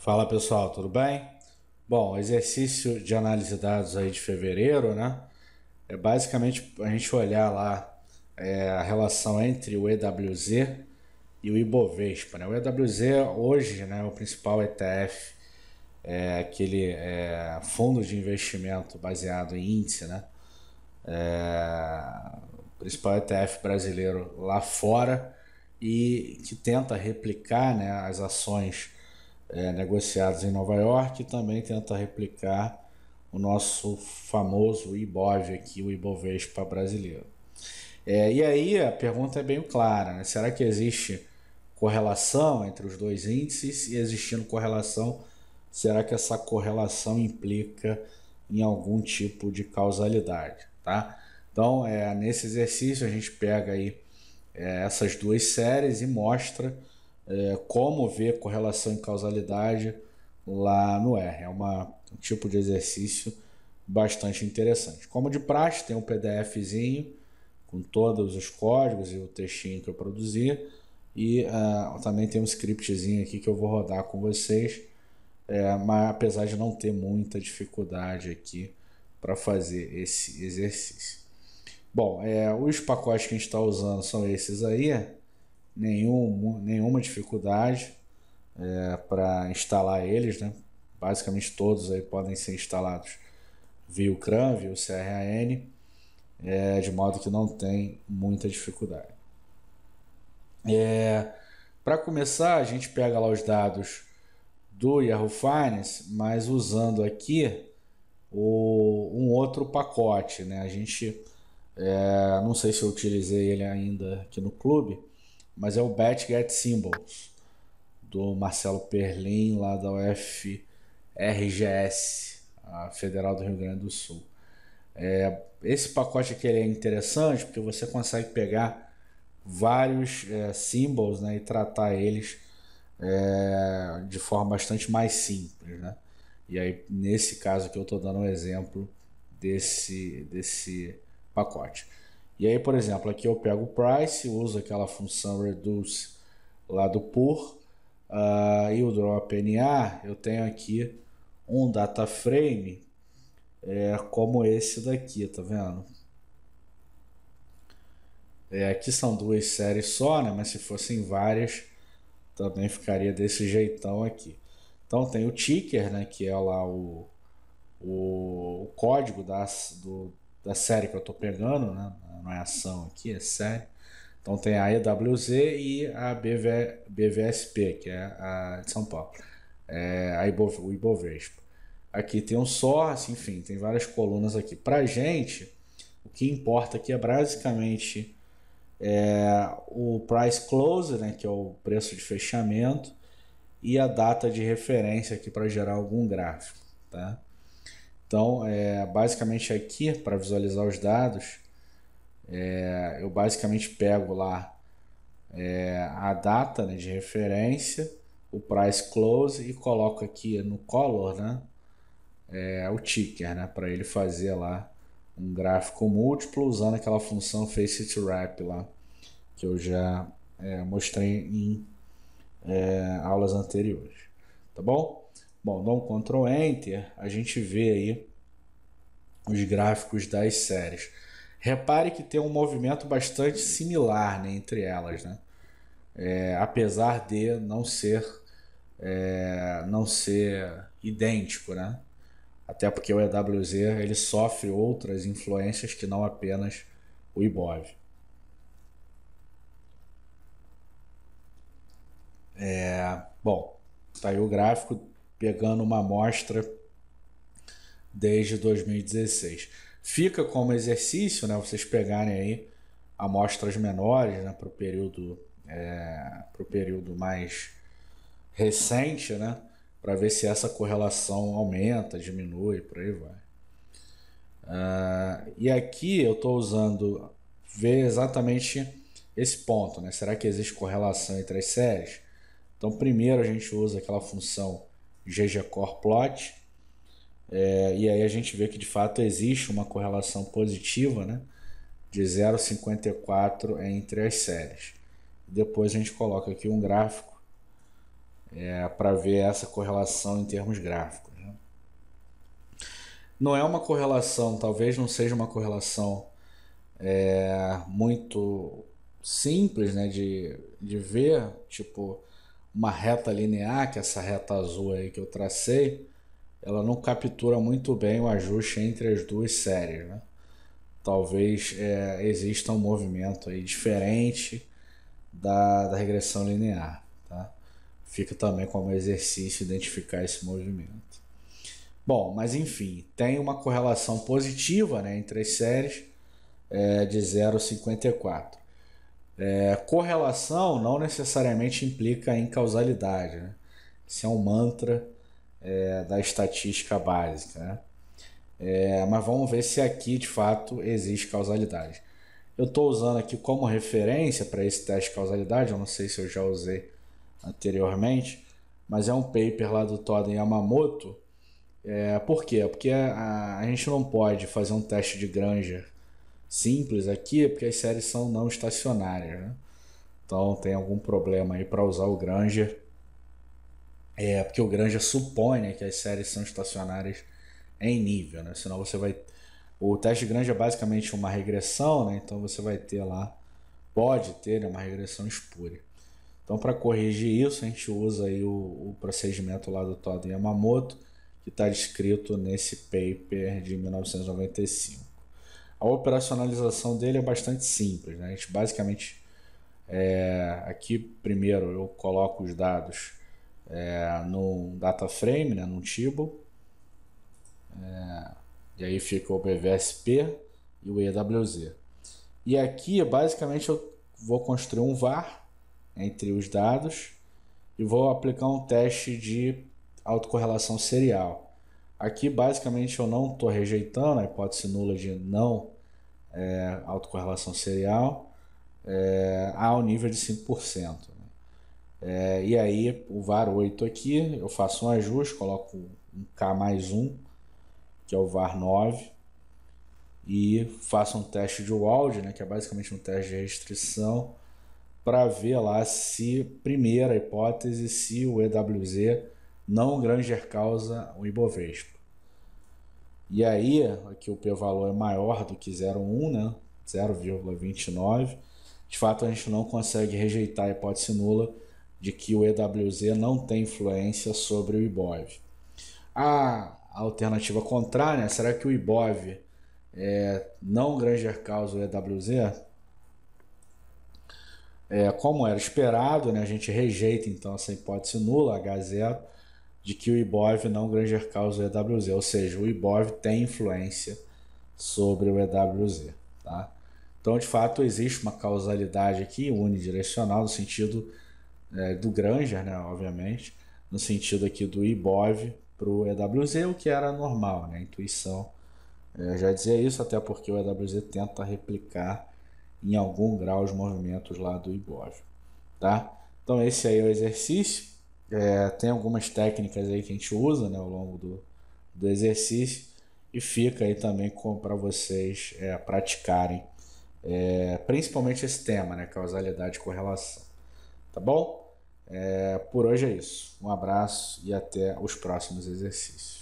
Fala pessoal, tudo bem? Bom, exercício de análise de dados aí de fevereiro, né? É basicamente a gente olhar lá é, a relação entre o EWZ e o Ibovespa. Né? O EWZ hoje né, é o principal ETF, é aquele é, fundo de investimento baseado em índice, né? É, principal ETF brasileiro lá fora e que tenta replicar né, as ações é, negociados em Nova York e também tenta replicar o nosso famoso IBOV aqui, o IBOVESPA brasileiro. É, e aí a pergunta é bem clara, né? será que existe correlação entre os dois índices e existindo correlação, será que essa correlação implica em algum tipo de causalidade, tá? Então, é, nesse exercício a gente pega aí é, essas duas séries e mostra é, como ver correlação e causalidade lá no R. É uma, um tipo de exercício bastante interessante. Como de praxe, tem um PDFzinho com todos os códigos e o textinho que eu produzi. E uh, também tem um scriptzinho aqui que eu vou rodar com vocês. É, mas apesar de não ter muita dificuldade aqui para fazer esse exercício. Bom, é, os pacotes que a gente está usando são esses aí nenhum, nenhuma dificuldade é, para instalar eles, né? Basicamente todos aí podem ser instalados via o CRAN, via o CRAN, é, de modo que não tem muita dificuldade. É, para começar, a gente pega lá os dados do Yahoo Finance, mas usando aqui o, um outro pacote, né? A gente, é, não sei se eu utilizei ele ainda aqui no clube, mas é o Bat Get Symbols, do Marcelo Perlin, lá da UFRGS, a Federal do Rio Grande do Sul. É, esse pacote aqui é interessante porque você consegue pegar vários é, symbols né, e tratar eles é, de forma bastante mais simples. Né? E aí, nesse caso aqui, eu estou dando um exemplo desse, desse pacote. E aí, por exemplo, aqui eu pego o price, uso aquela função reduce lá do por, uh, e o drop NA, eu tenho aqui um data frame é, como esse daqui, tá vendo? É, aqui são duas séries só, né? Mas se fossem várias, também ficaria desse jeitão aqui. Então tem o ticker, né? Que é lá o, o, o código das, do, da série que eu estou pegando, né? não é ação aqui, é série. Então tem a EWZ e a BV, BVSP, que é a de São Paulo, é a Ibov, o Ibovespa. Aqui tem um source, assim, enfim, tem várias colunas aqui. Para gente, o que importa aqui é basicamente é, o price close, né, que é o preço de fechamento, e a data de referência aqui para gerar algum gráfico. Tá? Então, é, basicamente aqui, para visualizar os dados, é, eu basicamente pego lá é, a data né, de referência, o price close e coloco aqui no color né, é, o ticker né, para ele fazer lá um gráfico múltiplo usando aquela função face to wrap lá que eu já é, mostrei em é, aulas anteriores. Tá bom? Bom, dá um Ctrl Enter, a gente vê aí os gráficos das séries. Repare que tem um movimento bastante similar né, entre elas, né? É, apesar de não ser é, não ser idêntico, né? Até porque o EWZ ele sofre outras influências que não apenas o IBOV. É, bom, está aí o gráfico pegando uma amostra desde 2016. Fica como exercício, né, vocês pegarem aí amostras menores, né, para o período é, para o período mais recente, né, para ver se essa correlação aumenta, diminui, por aí vai. Uh, e aqui eu estou usando ver exatamente esse ponto, né? Será que existe correlação entre as séries? Então, primeiro a gente usa aquela função GGCore Plot. É, e aí a gente vê que de fato existe uma correlação positiva né, de 0,54 entre as séries. Depois a gente coloca aqui um gráfico é, para ver essa correlação em termos gráficos. Né? Não é uma correlação, talvez não seja uma correlação é, muito simples né, de, de ver, tipo uma reta linear, que é essa reta azul aí que eu tracei, ela não captura muito bem o ajuste entre as duas séries, né? Talvez é, exista um movimento aí diferente da, da regressão linear, tá? Fica também como exercício identificar esse movimento. Bom, mas enfim, tem uma correlação positiva né, entre as séries é, de 0,54. É, correlação não necessariamente implica em causalidade. Né? Isso é um mantra é, da estatística básica. Né? É, mas vamos ver se aqui de fato existe causalidade. Eu estou usando aqui como referência para esse teste de causalidade, eu não sei se eu já usei anteriormente, mas é um paper lá do Todd Yamamoto. É, por quê? Porque a, a, gente não pode fazer um teste de Granger simples aqui é porque as séries são não estacionárias. Né? Então tem algum problema aí para usar o Granger. É, porque o Granger supõe né, que as séries são estacionárias em nível, né? Senão você vai. O teste Granger é basicamente uma regressão, né? Então você vai ter lá. Pode ter né, uma regressão espúria. Então, para corrigir isso, a gente usa aí o, o procedimento lá do Todd Yamamoto, que está descrito nesse paper de 1995 a operacionalização dele é bastante simples. Né? A gente basicamente é, aqui primeiro eu coloco os dados é, no data frame, né, num table, é, e aí fica o BVSP e o EWZ. E aqui basicamente eu vou construir um VAR entre os dados e vou aplicar um teste de autocorrelação serial. Aqui, basicamente, eu não estou rejeitando a hipótese nula de não é, autocorrelação serial é, ao nível de 5%. Né? É, e aí, o VAR 8 aqui, eu faço um ajuste, coloco um K mais 1, que é o VAR 9, e faço um teste de WALD, né, que é basicamente um teste de restrição, para ver lá se, primeira hipótese, se o EWZ não Granger causa o Ibovespa. E aí, aqui o p-valor é maior do que 0,1, né? 0,29. De fato, a gente não consegue rejeitar a hipótese nula de que o EWZ não tem influência sobre o IBOV. A alternativa contrária, né? será que o IBOV é, não Granger causa o EWZ? É, como era esperado, né? a gente rejeita então essa hipótese nula, H0 de que o IBOV não granger causa o EWZ, ou seja, o IBOV tem influência sobre o EWZ. Tá? Então, de fato, existe uma causalidade aqui unidirecional no sentido é, do Granger, né, obviamente, no sentido aqui do IBOV para o EWZ, o que era normal, né? A intuição é, já dizia isso, até porque o EWZ tenta replicar em algum grau os movimentos lá do IBOV, tá? Então esse aí é o exercício. É, tem algumas técnicas aí que a gente usa né, ao longo do, do exercício e fica aí também para vocês é, praticarem, é, principalmente esse tema, né, causalidade e correlação. Tá bom? É, por hoje é isso. Um abraço e até os próximos exercícios.